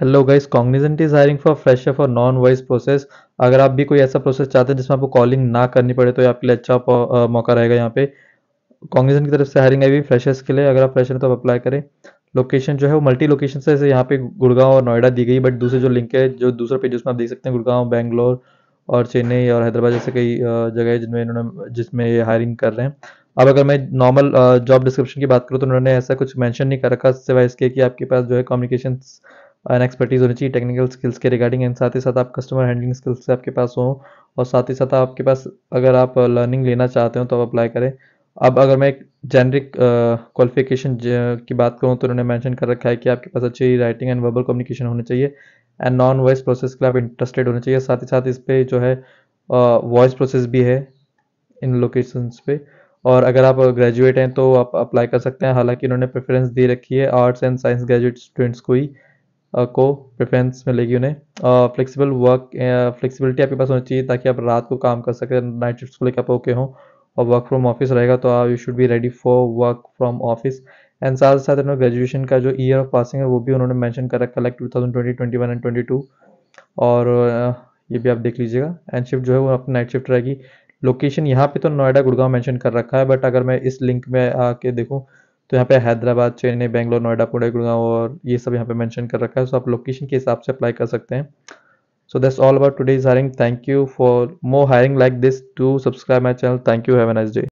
hello guys Cognizant is hiring for fresher for non voice process अगर आप भी कोई ऐसा प्रोसेस चाहते हैं जिसमें आपको कॉलिंग ना करनी पड़े तो ये आपके लिए अच्छा मौका रहेगा यहाँ पे कॉग्निजेंट की तरफ से हायरिंग आई हुई फ्रेशर्स के लिए अगर आप फ्रेशर तो आप अप्लाई करें लोकेशन जो है वो मल्टी लोकेशन से यहाँ पे गुड़गांव और नोएडा दी गई बट दूसरे जो लिंक है जो दूसरे पेज उसमें आप देख सकते हैं गुड़गांव बैंगलोर और चेन्नई और हैदराबाद जैसे कई जगह जिनमें इन्होंने जिसमें ये हायरिंग कर रहे हैं अब अगर मैं नॉर्मल जॉब डिस्क्रिप्शन की बात करूँ तो उन्होंने ऐसा कुछ मैंशन नहीं कर रखा सिवाय इसके कि आपके पास जो है कम्युनिकेशन एन एक्सपर्टीज़ होनी चाहिए टेक्निकल स्किल्स के रिगार्डिंग एंड साथ ही साथ आप कस्टमर हैंडलिंग स्किल्स आपके पास हो और साथ ही साथ आपके पास अगर आप लर्निंग uh, लेना चाहते हो तो आप अप्लाई करें अब अगर मैं एक uh, जेनरिक क्वालिफिकेशन की बात करूँ तो उन्होंने मैंशन कर रखा है कि आपके पास अच्छी राइटिंग एंड वर्बल कम्युनिकेशन होनी चाहिए एंड नॉन वॉइस प्रोसेस के लिए आप इंटरेस्टेड होने चाहिए साथ ही साथ इस पर जो है वॉइस uh, प्रोसेस भी है इन लोकेशंस पे और अगर आप ग्रेजुएट हैं तो आप अप्लाई कर सकते हैं हालांकि इन्होंने प्रेफरेंस दे रखी है arts and science graduate students को ही को प्रेफरेंस मिलेगी उन्हें फ्लेक्सिबल वर्क फ्लेक्सिबिलिटी आपके पास होनी चाहिए ताकि आप रात को काम कर सकें नाइट शिफ्ट को लेकर आप ओके हों और वर्क फ्रॉम ऑफिस रहेगा तो आप you should be ready for work from office and साथ साथ उन्होंने ग्रेजुएशन का जो ईयर ऑफ पासिंग है वो भी उन्होंने मैंशन कर रखा like two thousand twenty twenty one and twenty two और ये भी आप देख लीजिएगा एंड शिफ्ट जो है वो अपनी नाइट शिफ्ट रहेगी लोकेशन यहाँ पे तो नोएडा गुड़गांव मेंशन कर रखा है बट अगर मैं इस लिंक में आके देखूँ तो यहाँ पे हैदराबाद चेन्नई बैंगलोर नोएडा पुणे गुड़गांव और ये सब यहाँ पे मेंशन कर रखा है सो आप लोकेशन के हिसाब से अप्लाई कर सकते हैं so that's all about today's hiring thank you for more hiring like this to subscribe my channel thank you have an nice day